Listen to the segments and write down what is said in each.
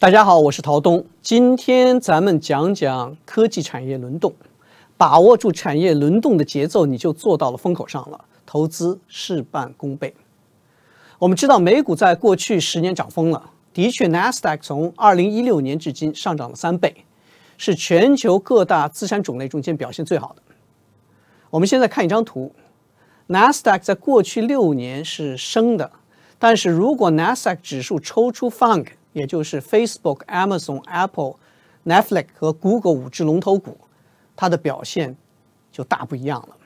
大家好，我是陶东。今天咱们讲讲科技产业轮动，把握住产业轮动的节奏，你就做到了风口上了，投资事半功倍。我们知道美股在过去十年涨疯了，的确，n a s d a q 从2016年至今上涨了三倍，是全球各大资产种类中间表现最好的。我们现在看一张图，n a s d a q 在过去六年是升的，但是如果 Nasdaq 指数抽出 f u n k 也就是 Facebook、Amazon、Apple、Netflix 和 Google 五只龙头股，它的表现就大不一样了。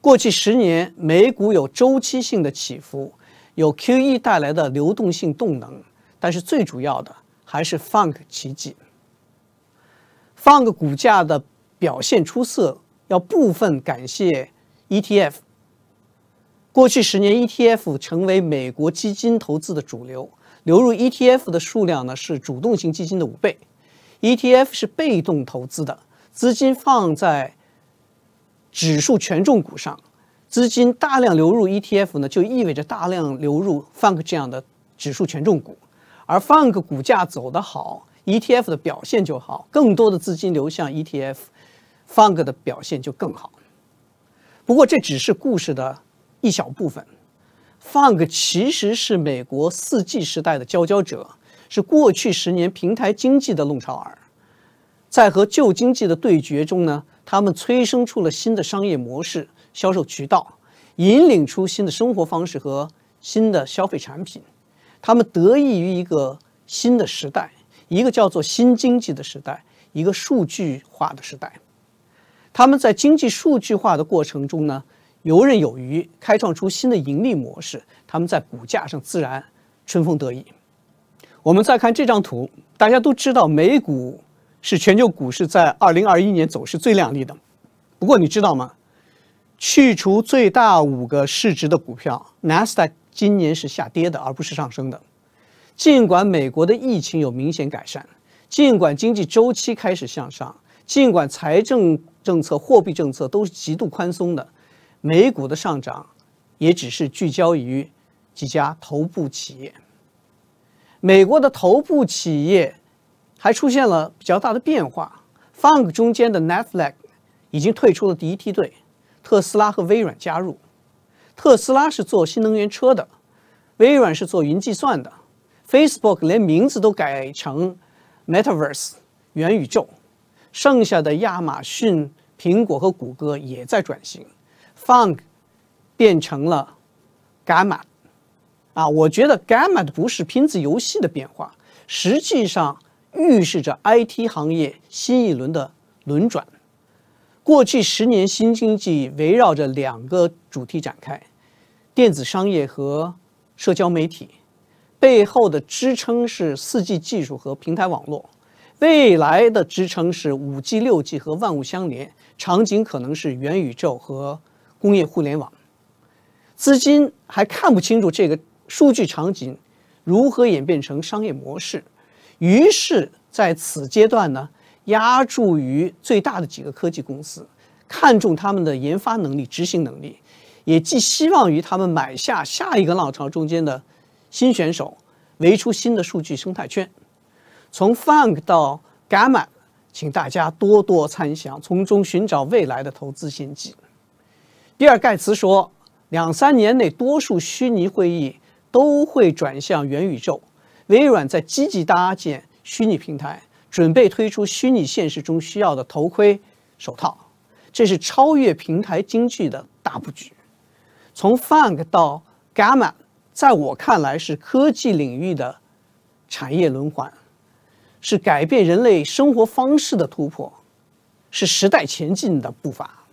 过去十年，美股有周期性的起伏，有 QE 带来的流动性动能，但是最主要的还是 f u n k 奇迹。f u n k 股价的表现出色，要部分感谢 ETF。过去十年，ETF 成为美国基金投资的主流。流入 ETF 的数量呢是主动型基金的五倍，ETF 是被动投资的资金放在指数权重股上，资金大量流入 ETF 呢就意味着大量流入 Fung 这样的指数权重股，而 Fung 股价走得好，ETF 的表现就好，更多的资金流向 ETF，Fung 的表现就更好。不过这只是故事的一小部分。Funk 其实是美国四 G 时代的佼佼者，是过去十年平台经济的弄潮儿，在和旧经济的对决中呢，他们催生出了新的商业模式、销售渠道，引领出新的生活方式和新的消费产品，他们得益于一个新的时代，一个叫做新经济的时代，一个数据化的时代，他们在经济数据化的过程中呢。游刃有余，开创出新的盈利模式，他们在股价上自然春风得意。我们再看这张图，大家都知道美股是全球股市在二零二一年走势最靓丽的。不过你知道吗？去除最大五个市值的股票，纳斯达今年是下跌的，而不是上升的。尽管美国的疫情有明显改善，尽管经济周期开始向上，尽管财政政策、货币政策都是极度宽松的。美股的上涨，也只是聚焦于几家头部企业。美国的头部企业还出现了比较大的变化。f u n k 中间的 Netflix 已经退出了第一梯队，特斯拉和微软加入。特斯拉是做新能源车的，微软是做云计算的。Facebook 连名字都改成 MetaVerse（ 元宇宙）。剩下的亚马逊、苹果和谷歌也在转型。Fun k 变成了 Gamma 啊！我觉得 Gamma 不是拼字游戏的变化，实际上预示着 IT 行业新一轮的轮转。过去十年新经济围绕着两个主题展开：电子商业和社交媒体。背后的支撑是四 G 技术和平台网络，未来的支撑是五 G、六 G 和万物相连场景，可能是元宇宙和。工业互联网，资金还看不清楚这个数据场景如何演变成商业模式，于是在此阶段呢，压注于最大的几个科技公司，看重他们的研发能力、执行能力，也寄希望于他们买下下一个浪潮中间的新选手，围出新的数据生态圈。从 Fang 到 Gamma，请大家多多参详，从中寻找未来的投资先机。比尔·盖茨说，两三年内，多数虚拟会议都会转向元宇宙。微软在积极搭建虚拟平台，准备推出虚拟现实中需要的头盔、手套。这是超越平台经济的大布局。从 Fung 到 Gamma，在我看来是科技领域的产业轮换，是改变人类生活方式的突破，是时代前进的步伐。